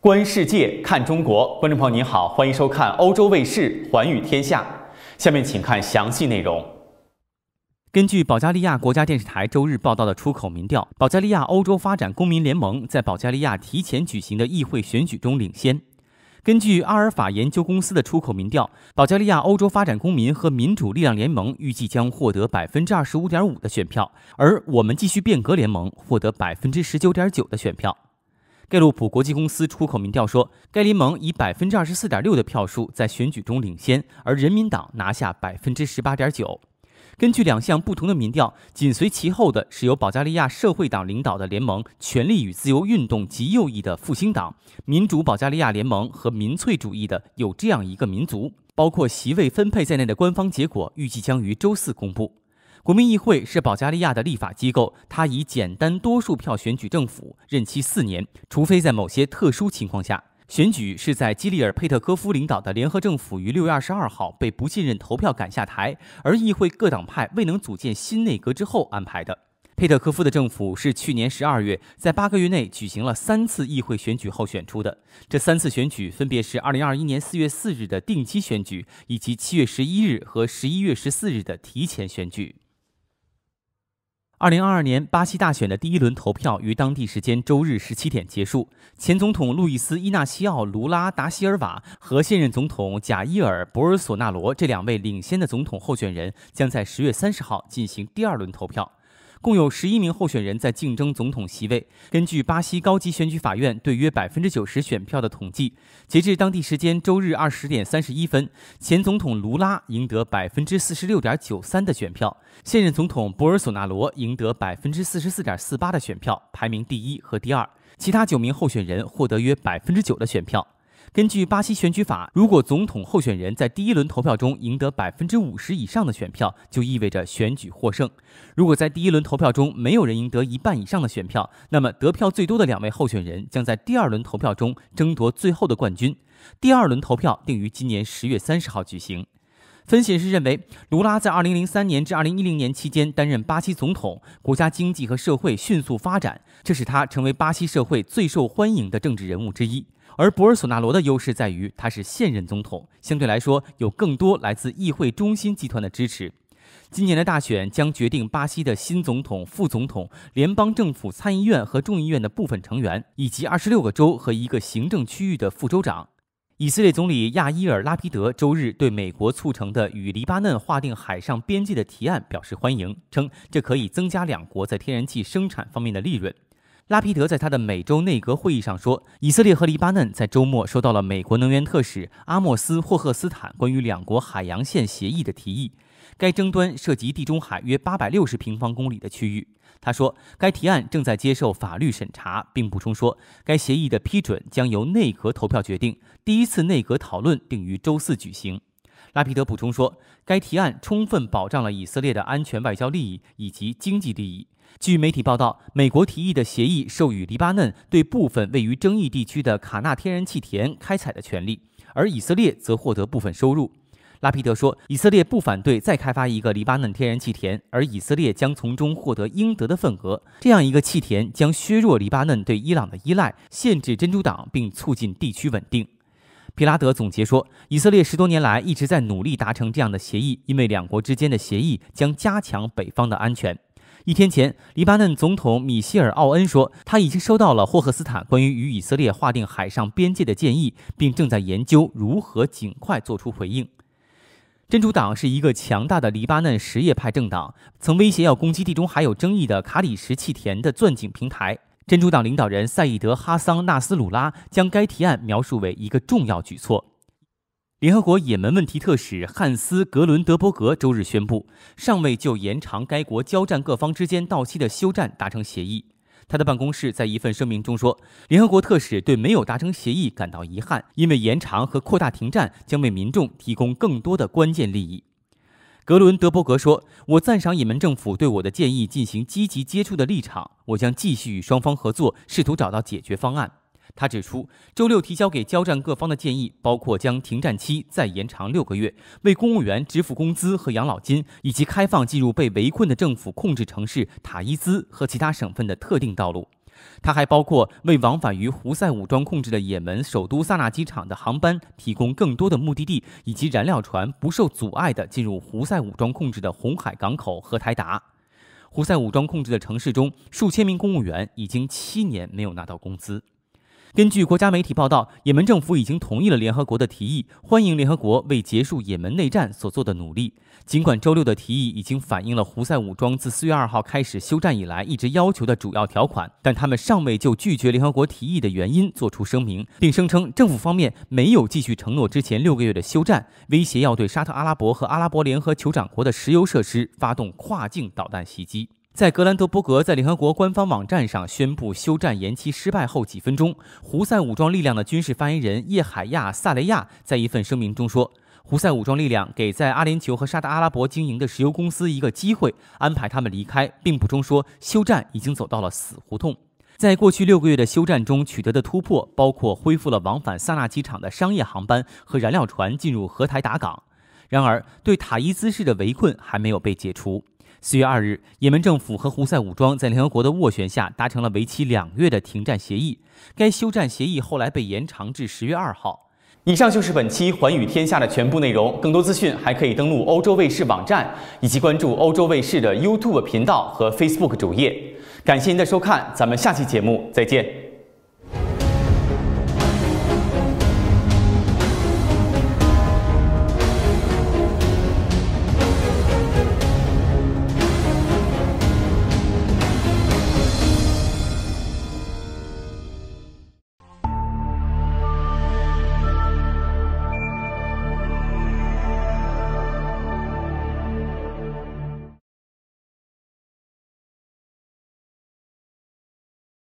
观世界，看中国。观众朋友您好，欢迎收看欧洲卫视《寰宇天下》。下面请看详细内容。根据保加利亚国家电视台周日报道的出口民调，保加利亚欧洲发展公民联盟在保加利亚提前举行的议会选举中领先。根据阿尔法研究公司的出口民调，保加利亚欧洲发展公民和民主力量联盟预计将获得百分之二十五点五的选票，而我们继续变革联盟获得百分之十九点九的选票。盖洛普国际公司出口民调说，该联盟以百分之二十四点六的票数在选举中领先，而人民党拿下百分之十八点九。根据两项不同的民调，紧随其后的是由保加利亚社会党领导的联盟“权力与自由运动”极右翼的“复兴党”、“民主保加利亚联盟”和“民粹主义”的有这样一个民族。包括席位分配在内的官方结果预计将于周四公布。国民议会是保加利亚的立法机构，它以简单多数票选举政府，任期四年，除非在某些特殊情况下。选举是在基里尔·佩特科夫领导的联合政府于六月二十二号被不信任投票赶下台，而议会各党派未能组建新内阁之后安排的。佩特科夫的政府是去年十二月在八个月内举行了三次议会选举后选出的。这三次选举分别是二零二一年四月四日的定期选举，以及七月十一日和十一月十四日的提前选举。二零二二年巴西大选的第一轮投票于当地时间周日十七点结束，前总统路易斯·伊纳西奥·卢拉·达西尔瓦和现任总统贾伊尔·博尔索纳罗这两位领先的总统候选人将在十月三十号进行第二轮投票。共有十一名候选人在竞争总统席位。根据巴西高级选举法院对约百分之九十选票的统计，截至当地时间周日二十点三十一分，前总统卢拉赢得百分之四十六点九三的选票，现任总统博尔索纳罗赢得百分之四十四点四八的选票，排名第一和第二。其他九名候选人获得约百分之九的选票。根据巴西选举法，如果总统候选人在第一轮投票中赢得百分之五十以上的选票，就意味着选举获胜。如果在第一轮投票中没有人赢得一半以上的选票，那么得票最多的两位候选人将在第二轮投票中争夺最后的冠军。第二轮投票定于今年十月三十号举行。分析师认为，卢拉在2003年至2010年期间担任巴西总统，国家经济和社会迅速发展，这使他成为巴西社会最受欢迎的政治人物之一。而博尔索纳罗的优势在于他是现任总统，相对来说有更多来自议会中心集团的支持。今年的大选将决定巴西的新总统、副总统、联邦政府、参议院和众议院的部分成员，以及二十六个州和一个行政区域的副州长。以色列总理亚伊尔·拉皮德周日对美国促成的与黎巴嫩划定海上边界的提案表示欢迎，称这可以增加两国在天然气生产方面的利润。拉皮德在他的每周内阁会议上说，以色列和黎巴嫩在周末收到了美国能源特使阿莫斯·霍赫斯坦关于两国海洋线协议的提议。该争端涉及地中海约八百六十平方公里的区域。他说，该提案正在接受法律审查，并补充说，该协议的批准将由内阁投票决定。第一次内阁讨论定于周四举行。拉皮德补充说，该提案充分保障了以色列的安全、外交利益以及经济利益。据媒体报道，美国提议的协议授予黎巴嫩对部分位于争议地区的卡纳天然气田开采的权利，而以色列则获得部分收入。拉皮德说，以色列不反对再开发一个黎巴嫩天然气田，而以色列将从中获得应得的份额。这样一个气田将削弱黎巴嫩对伊朗的依赖，限制珍珠党，并促进地区稳定。皮拉德总结说，以色列十多年来一直在努力达成这样的协议，因为两国之间的协议将加强北方的安全。一天前，黎巴嫩总统米歇尔·奥恩说，他已经收到了霍赫斯坦关于与以色列划定海上边界的建议，并正在研究如何尽快做出回应。珍珠党是一个强大的黎巴嫩什叶派政党，曾威胁要攻击地中海有争议的卡里什气田的钻井平台。珍珠党领导人赛义德·哈桑·纳斯鲁拉将该提案描述为一个重要举措。联合国也门问题特使汉斯·格伦德伯格周日宣布，尚未就延长该国交战各方之间到期的休战达成协议。他的办公室在一份声明中说：“联合国特使对没有达成协议感到遗憾，因为延长和扩大停战将为民众提供更多的关键利益。”格伦·德伯格说：“我赞赏也门政府对我的建议进行积极接触的立场，我将继续与双方合作，试图找到解决方案。”他指出，周六提交给交战各方的建议包括将停战期再延长六个月，为公务员支付工资和养老金，以及开放进入被围困的政府控制城市塔伊兹和其他省份的特定道路。它还包括为往返于胡塞武装控制的也门首都萨那机场的航班提供更多的目的地，以及燃料船不受阻碍地进入胡塞武装控制的红海港口和台达。胡塞武装控制的城市中，数千名公务员已经七年没有拿到工资。根据国家媒体报道，也门政府已经同意了联合国的提议，欢迎联合国为结束也门内战所做的努力。尽管周六的提议已经反映了胡塞武装自四月二号开始休战以来一直要求的主要条款，但他们尚未就拒绝联合国提议的原因作出声明，并声称政府方面没有继续承诺之前六个月的休战，威胁要对沙特阿拉伯和阿拉伯联合酋长国的石油设施发动跨境导弹袭击。在格兰德伯格在联合国官方网站上宣布休战延期失败后几分钟，胡塞武装力量的军事发言人叶海亚·萨雷亚在一份声明中说：“胡塞武装力量给在阿联酋和沙特阿拉伯经营的石油公司一个机会，安排他们离开。”并补充说：“休战已经走到了死胡同。在过去六个月的休战中取得的突破，包括恢复了往返萨那机场的商业航班和燃料船进入荷台达港。然而，对塔伊兹市的围困还没有被解除。”四月二日，也门政府和胡塞武装在联合国的斡旋下达成了为期两月的停战协议。该休战协议后来被延长至十月二号。以上就是本期《寰宇天下》的全部内容。更多资讯还可以登录欧洲卫视网站，以及关注欧洲卫视的 YouTube 频道和 Facebook 主页。感谢您的收看，咱们下期节目再见。